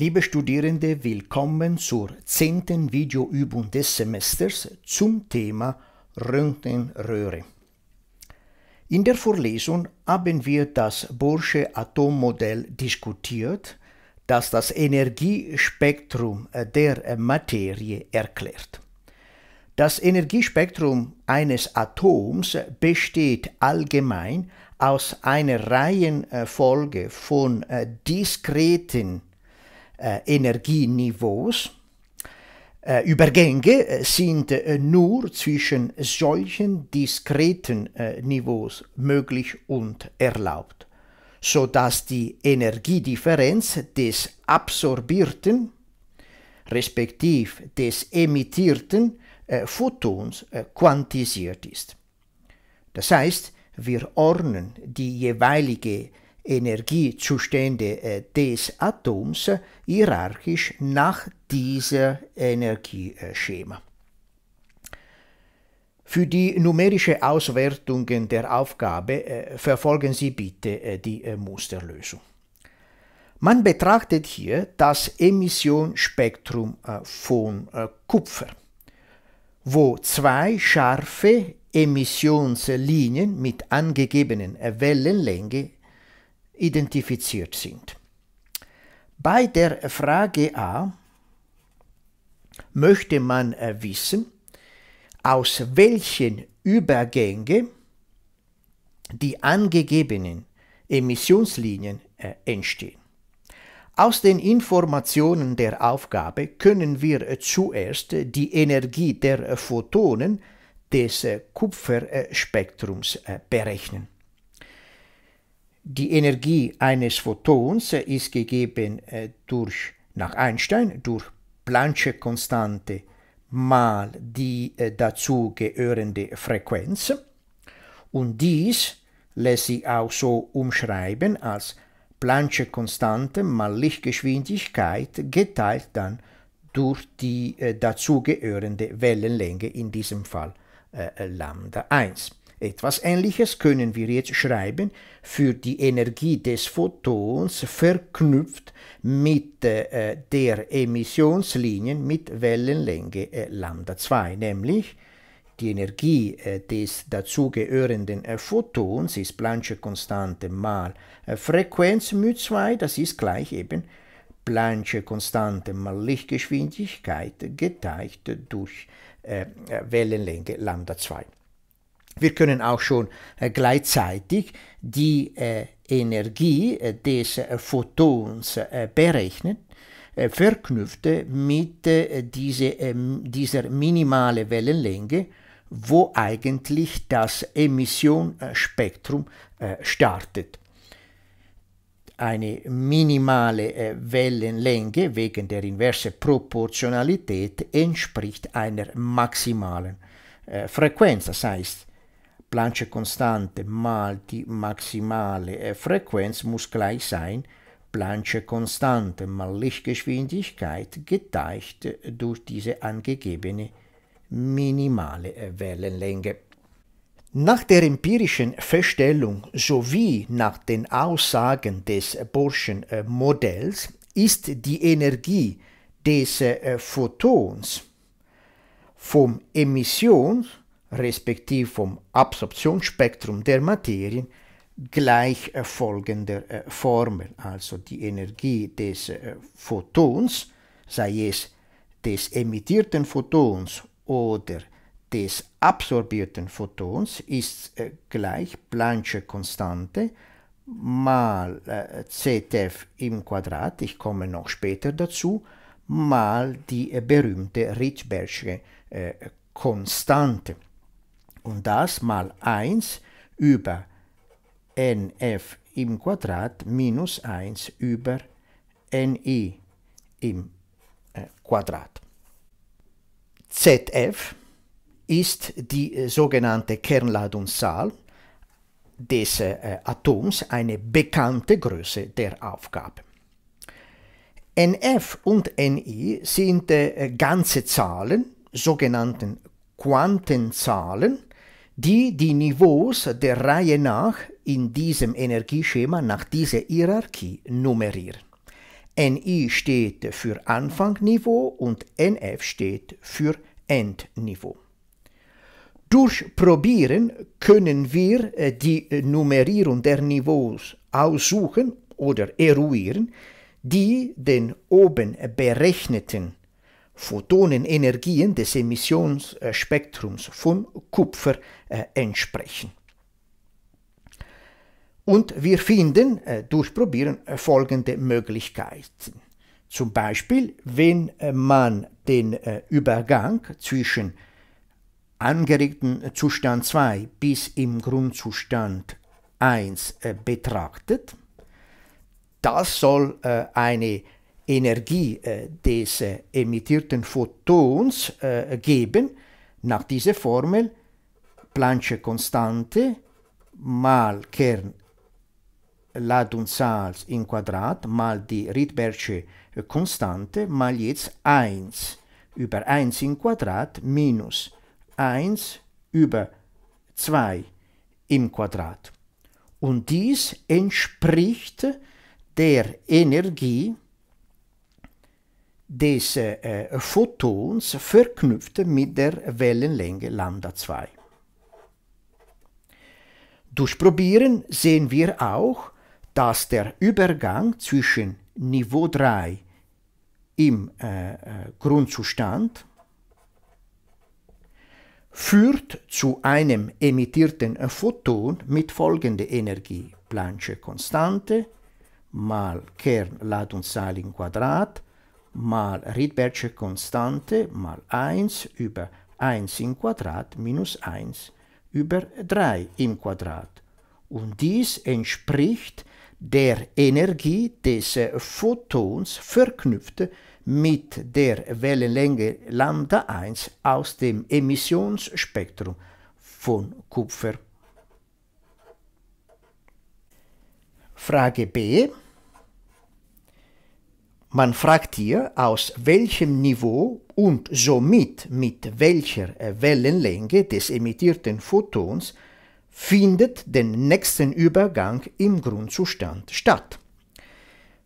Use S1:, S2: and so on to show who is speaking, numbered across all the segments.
S1: Liebe Studierende, willkommen zur zehnten Videoübung des Semesters zum Thema Röntgenröhre. In der Vorlesung haben wir das Borsche Atommodell diskutiert, das das Energiespektrum der Materie erklärt. Das Energiespektrum eines Atoms besteht allgemein aus einer Reihenfolge von äh, diskreten äh, Energieniveaus. Äh, Übergänge äh, sind nur zwischen solchen diskreten Niveaus möglich und erlaubt, sodass die Energiedifferenz des absorbierten respektiv des emittierten Photons quantisiert ist. Das heißt, wir ordnen die jeweilige Energiezustände äh, des Atoms äh, hierarchisch nach diesem Energieschema. Für die numerische Auswertung der Aufgabe äh, verfolgen Sie bitte die Musterlösung. Man betrachtet hier das Emissionsspektrum von Kupfer, wo zwei scharfe Emissionslinien mit angegebenen Wellenlänge identifiziert sind. Bei der Frage A möchte man äh, wissen, aus welchen Übergängen die angegebenen Emissionslinien äh, entstehen. Aus den Informationen der Aufgabe können wir äh, zuerst die Energie der Photonen des Kupferspektrums berechnen die Energie eines Photons ist gegeben äh, durch, nach Einstein, durch Planck-Konstante mal die äh, dazu gehörende Frequenz. Und dies lässt sich auch so umschreiben als Planck-Konstante mal Lichtgeschwindigkeit geteilt dann durch die äh, dazugehörende Wellenlänge, in diesem Fall Lambda 1. Etwas Ähnliches können wir jetzt schreiben für die Energie des Photons verknüpft mit äh, der Emissionslinie mit Wellenlänge äh, Lambda 2, nämlich die Energie äh, des dazugehörenden äh, Photons ist Planck-Konstante mal äh, Frequenz μ2, das ist gleich eben Planck-Konstante mal Lichtgeschwindigkeit geteilt durch äh, Wellenlänge Lambda 2. Wir können auch schon äh, gleichzeitig die äh, Energie äh, des Photons berechnen verknüpft mit diese, ähm, dieser minimalen Wellenlänge, wo eigentlich das Emissionsspektrum startet. Eine minimale Wellenlänge wegen der inversen Proportionalität entspricht einer maximalen Frequenz, das heißt Planche konstante, Malti, Maximale, eh, Frequenz muss gleich sein, Planche konstante mal Lichtgeschwindigkeit geteilt durch diese angegebene minimale eh, Wellenlänge. Nach der empirischen Feststellung sowie nach den Aussagen des Borschen eh, Modells ist die Energie des Photons vom Emissions- respektive vom Absorptionsspektrum der Materie gleich äh, folgender äh, Formel, also die Energie des äh, Photons, sei es des emittierten Photons oder des absorbierten Photons, ist gleich Plancksche konstante mal ZF im Quadrat, ich komme noch später dazu, mal die berühmte Ritzbergsche Konstante und das mal 1 über nf im Quadrat minus 1 über ni im äh, Quadrat. ZF ist die äh, sogenannte Kernladungszahl des äh, Atoms, eine bekannte Größe der Aufgabe. NF und NI sind äh, ganze Zahlen, sogenannten Quantenzahlen, die die Niveaus der Reihe nach in diesem Energieschema nach dieser Hierarchie nummerieren. NI steht für Anfangniveau und NF steht für Endniveau. Durch Probieren können wir äh, die äh, Nummerierung der Niveaus aussuchen oder eruieren, die den oben berechneten Photonenenergien des Emissionsspektrums von Kupfer äh, entsprechen. Und wir finden äh, durch Probieren äh, folgende Möglichkeiten. Zum Beispiel, wenn man den Übergang zwischen angeregten Zustand 2 bis im Grundzustand 1 betrachtet, das soll eine Energie äh, des äh, emittierten Photons äh, geben, nach dieser Formel Planck-Konstante mal Kern Ladungsals im Quadrat mal die Rydbergsche Konstante mal jetzt 1 über 1 im Quadrat minus 1 über 2 im Quadrat. Und dies entspricht der Energie des äh, eh, Photons verknüpft mit der Wellenlänge lambda 2. Durch Probieren sehen wir auch, dass der Übergang zwischen Niveau 3 im äh, Grundzustand führt zu einem emittierten Photon mit folgender Energie. Planche-Konstante mal Kernladungszahl im Quadrat mal Rydbergsche Konstante mal 1 über 1 im Quadrat minus 1 über 3 im Quadrat. Und dies entspricht der Energie des Photons verknüpft mit der Wellenlänge lambda 1 aus dem Emissionsspektrum von Kupfer. Frage B. Man fragt hier, aus welchem Niveau und somit mit welcher Wellenlänge des emittierten Photons findet den nächsten Übergang im Grundzustand statt.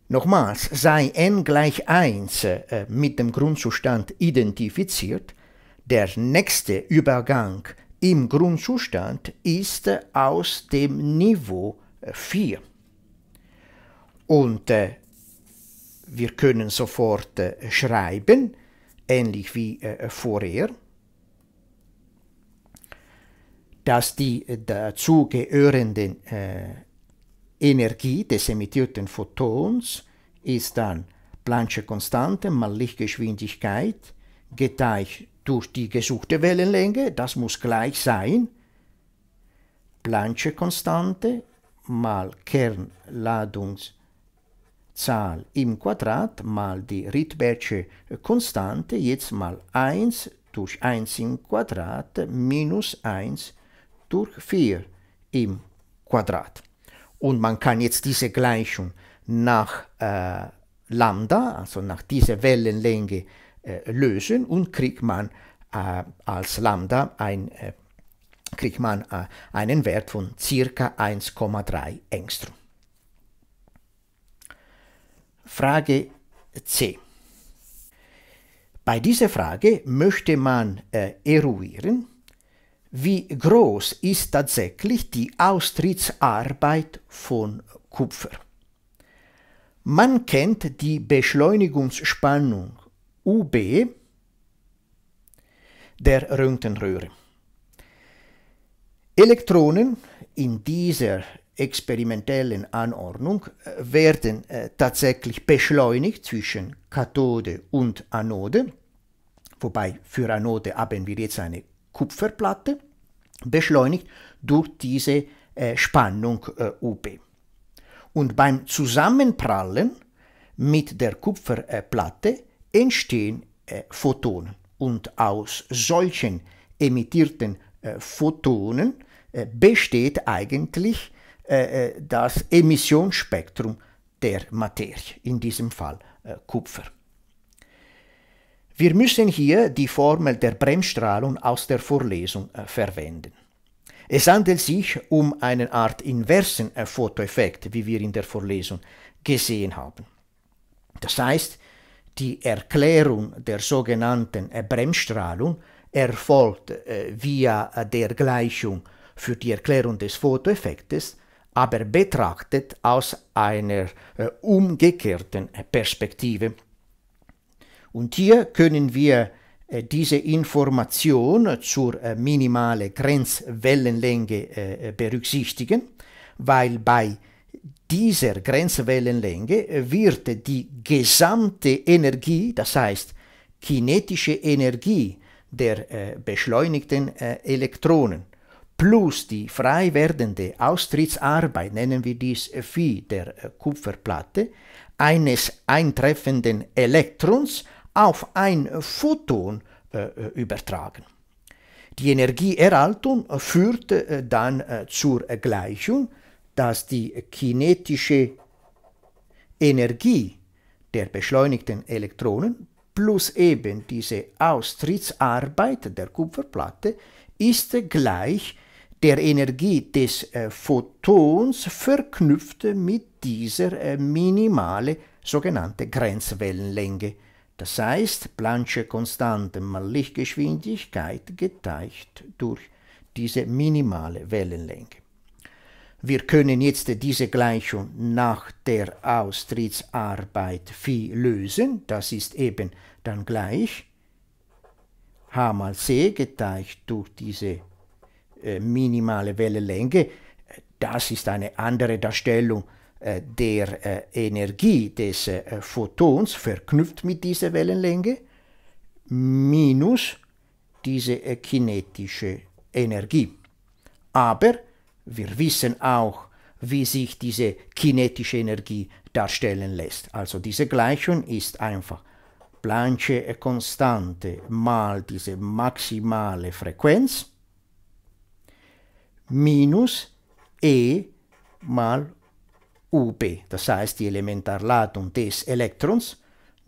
S1: Nochmals, sei n gleich 1 äh, mit dem Grundzustand identifiziert, der nächste Übergang im Grundzustand ist aus dem Niveau 4. Äh, und äh, wir können sofort äh, schreiben, ähnlich wie äh, vorher. Dass die äh, dazugehörende äh, Energie des emittierten Photons ist dann Planck-Konstante mal Lichtgeschwindigkeit geteilt durch die gesuchte Wellenlänge, das muss gleich sein, Planck-Konstante mal Kernladungs Zahl im Quadrat mal die Rydbergsche Konstante, jetzt mal 1 durch 1 im Quadrat minus 1 durch 4 im Quadrat. Und man kann jetzt diese Gleichung nach äh, Lambda, also nach dieser Wellenlänge, äh, lösen und kriegt man äh, als Lambda ein, äh, kriegt man, äh, einen Wert von circa 1,3 Engstrom. Frage C. Bei dieser Frage möchte man äh, eruieren, wie groß ist tatsächlich die Austrittsarbeit von Kupfer. Man kennt die Beschleunigungsspannung UB der Röntgenröhre. Elektronen in dieser experimentellen Anordnung äh, werden äh, tatsächlich beschleunigt zwischen Kathode und Anode, wobei für Anode haben wir jetzt eine Kupferplatte, beschleunigt durch diese äh, Spannung UB. Und beim Zusammenprallen mit der Kupferplatte entstehen Photonen. Und aus solchen emittierten Photonen besteht eigentlich äh, äh, das Emissionsspektrum der Materie, in diesem Fall äh, Kupfer. Wir müssen hier die Formel der Bremsstrahlung aus der Vorlesung äh, verwenden. Es handelt sich um eine Art inversen äh, Fotoeffekt, wie wir in der Vorlesung gesehen haben. Das heißt, die Erklärung der sogenannten Bremsstrahlung erfolgt via der Gleichung für die Erklärung des Fotoeffektes aber betrachtet aus einer äh, umgekehrten Perspektive. Und hier können wir äh, diese Information zur äh, minimalen Grenzwellenlänge äh, berücksichtigen, weil bei dieser Grenzwellenlänge wird die gesamte Energie, das heißt kinetische Energie der beschleunigten Elektronen, plus die frei werdende Austrittsarbeit, nennen wir dies Phi äh, der äh, Kupferplatte, eines eintreffenden Elektrons auf ein äh, Photon äh, übertragen. Die Energieerhaltung führt äh, dann äh, zur Gleichung, dass die kinetische Energie der beschleunigten Elektronen plus eben diese Austrittsarbeit der Kupferplatte ist gleich der Energie des äh, Photons verknüpft mit dieser äh, minimale sogenannte Grenzwellenlänge. Das heißt, Planck'sche Konstante mal Lichtgeschwindigkeit geteilt durch diese minimale Wellenlänge. Wir können jetzt diese Gleichung nach der Austrittsarbeit Phi lösen. Das ist eben dann gleich h mal c geteilt durch diese Eh, minimale Wellenlänge. Das ist eine andere Darstellung eh, der eh, Energie des Photons verknüpft mit dieser Wellenlänge minus diese kinetische Energie. Aber wir wissen auch, wie sich diese kinetische Energie darstellen lässt. Also diese Gleichung ist einfach Planck'sche Konstante mal diese maximale Frequenz minus E mal UB. Das heißt, die Elementarladung des Elektrons,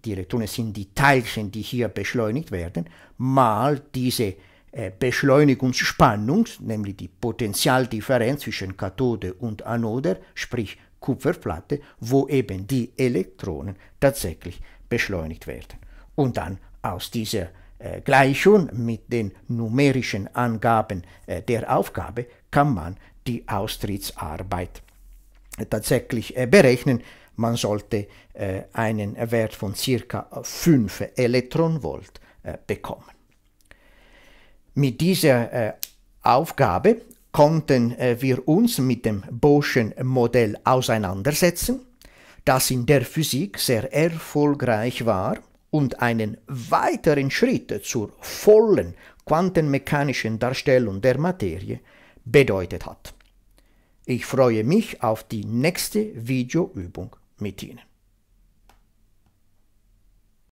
S1: die Elektronen sind die Teilchen, die hier beschleunigt werden, mal diese äh, Beschleunigungsspannung, nämlich die Potentialdifferenz zwischen Kathode und Anode, sprich Kupferplatte, wo eben die Elektronen tatsächlich beschleunigt werden. Und dann aus dieser äh, Gleichung mit den numerischen Angaben äh, der Aufgabe kann man die Austrittsarbeit tatsächlich äh, berechnen. Man sollte äh, einen Wert von ca. 5 Elektronvolt äh, bekommen. Mit dieser Aufgabe konnten wir uns mit dem Boschen Modell auseinandersetzen, das in der Physik sehr erfolgreich war und einen weiteren Schritt zur vollen quantenmechanischen Darstellung der Materie bedeutet hat. Ich freue mich auf die nächste Videoübung mit Ihnen.